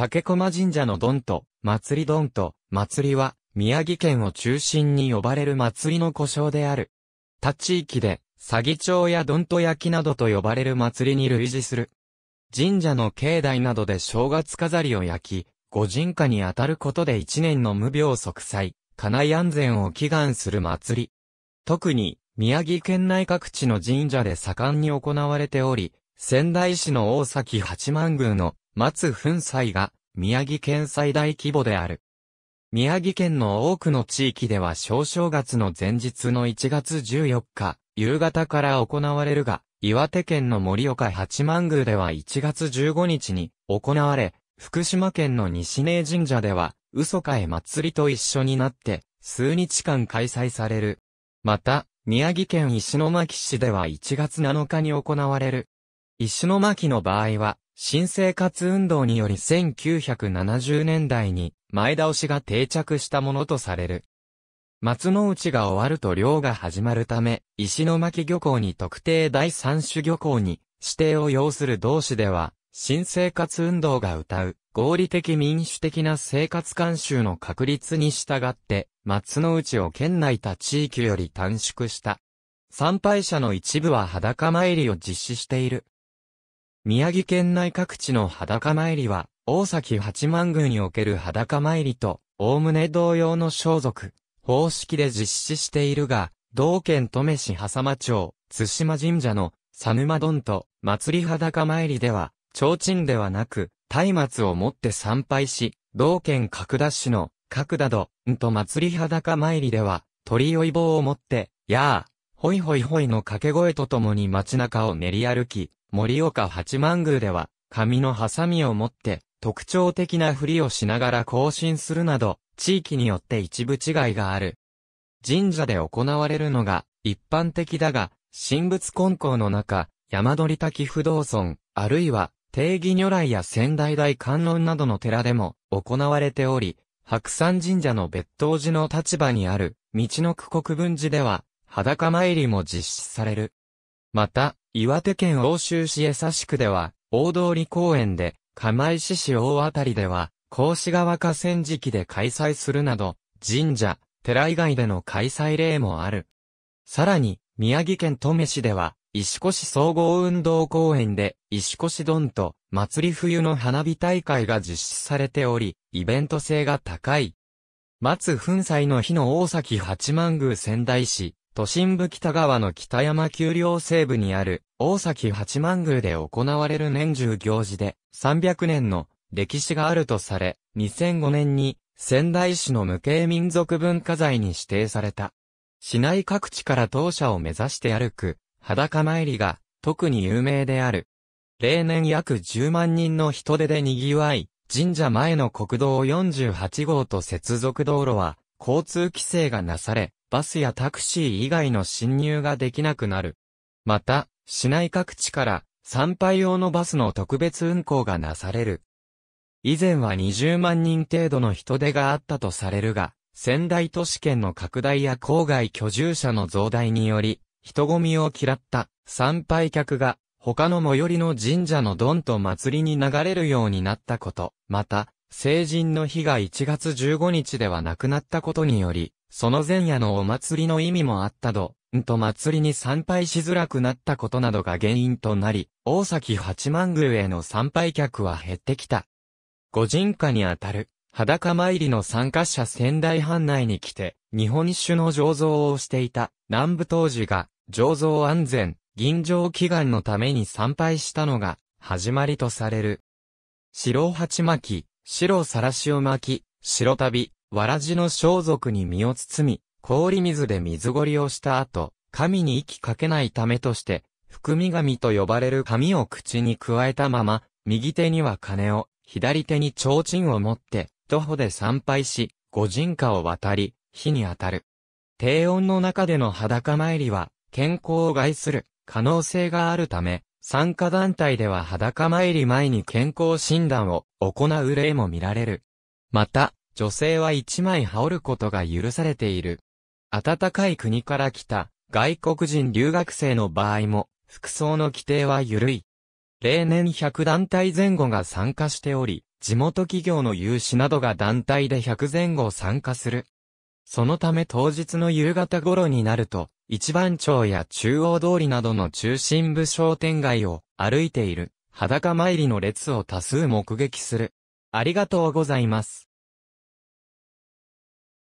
竹駒神社のドンと、祭りドンと、祭りは、宮城県を中心に呼ばれる祭りの故障である。他地域で、詐欺町やどんと焼きなどと呼ばれる祭りに類似する。神社の境内などで正月飾りを焼き、御神家に当たることで一年の無病息災、家内安全を祈願する祭り。特に、宮城県内各地の神社で盛んに行われており、仙台市の大崎八幡宮の松粉祭が宮城県最大規模である。宮城県の多くの地域では小正月の前日の1月14日、夕方から行われるが、岩手県の盛岡八幡宮では1月15日に行われ、福島県の西根神社では、嘘かえ祭りと一緒になって、数日間開催される。また、宮城県石巻市では1月7日に行われる。石巻の場合は、新生活運動により1970年代に前倒しが定着したものとされる。松の内が終わると漁が始まるため、石巻漁港に特定第三種漁港に指定を要する同志では、新生活運動が歌う合理的民主的な生活慣習の確立に従って、松の内を県内た地域より短縮した。参拝者の一部は裸参りを実施している。宮城県内各地の裸参りは、大崎八幡宮における裸参りと、概ね同様の装束、方式で実施しているが、同県登米市狭間町、津島神社の、佐沼丼と、祭り裸参りでは、提灯ではなく、松明を持って参拝し、同県角田市の、角田ど、んと祭り裸参りでは、鳥追い棒を持って、やあ、ほいほいほいの掛け声とともに街中を練り歩き、盛岡八幡宮では、紙のハサミを持って、特徴的なふりをしながら行進するなど、地域によって一部違いがある。神社で行われるのが、一般的だが、神仏根校の中、山鳥滝不動尊、あるいは、定義如来や仙台大観音などの寺でも行われており、白山神社の別当寺の立場にある、道の区国分寺では、裸参りも実施される。また、岩手県欧州市江差区では、大通公園で、釜石市大当たりでは、甲子川河川敷で開催するなど、神社、寺以外での開催例もある。さらに、宮城県登米市では、石越総合運動公園で、石越ドンと、祭り冬の花火大会が実施されており、イベント性が高い。松粉祭の日の大崎八幡宮仙台市、都心部北側の北山丘陵西部にある、大崎八幡宮で行われる年中行事で、300年の歴史があるとされ、2005年に仙台市の無形民族文化財に指定された。市内各地から当社を目指して歩く、裸参りが特に有名である。例年約10万人の人出で賑わい、神社前の国道48号と接続道路は、交通規制がなされ、バスやタクシー以外の侵入ができなくなる。また、市内各地から参拝用のバスの特別運行がなされる。以前は20万人程度の人手があったとされるが、仙台都市圏の拡大や郊外居住者の増大により、人混みを嫌った参拝客が他の最寄りの神社のドンと祭りに流れるようになったこと、また、成人の日が1月15日ではなくなったことにより、その前夜のお祭りの意味もあったど、んと祭りに参拝しづらくなったことなどが原因となり、大崎八幡宮への参拝客は減ってきた。御神家にあたる、裸参りの参加者仙台藩内に来て、日本酒の醸造をしていた、南部当時が、醸造安全、銀醸祈願のために参拝したのが、始まりとされる。白鉢巻、白さらしを巻き、白旅、わらじの装束に身を包み、氷水で水ごりをした後、神に息かけないためとして、含み神と呼ばれる紙を口に加えたまま、右手には金を、左手に提灯を持って、徒歩で参拝し、御人家を渡り、火に当たる。低温の中での裸参りは、健康を害する可能性があるため、参加団体では裸参り前に健康診断を行う例も見られる。また、女性は一枚羽織ることが許されている。暖かい国から来た外国人留学生の場合も、服装の規定は緩い。例年100団体前後が参加しており、地元企業の有志などが団体で100前後参加する。そのため当日の夕方頃になると、一番町や中央通りなどの中心部商店街を歩いている裸参りの列を多数目撃する。ありがとうございます。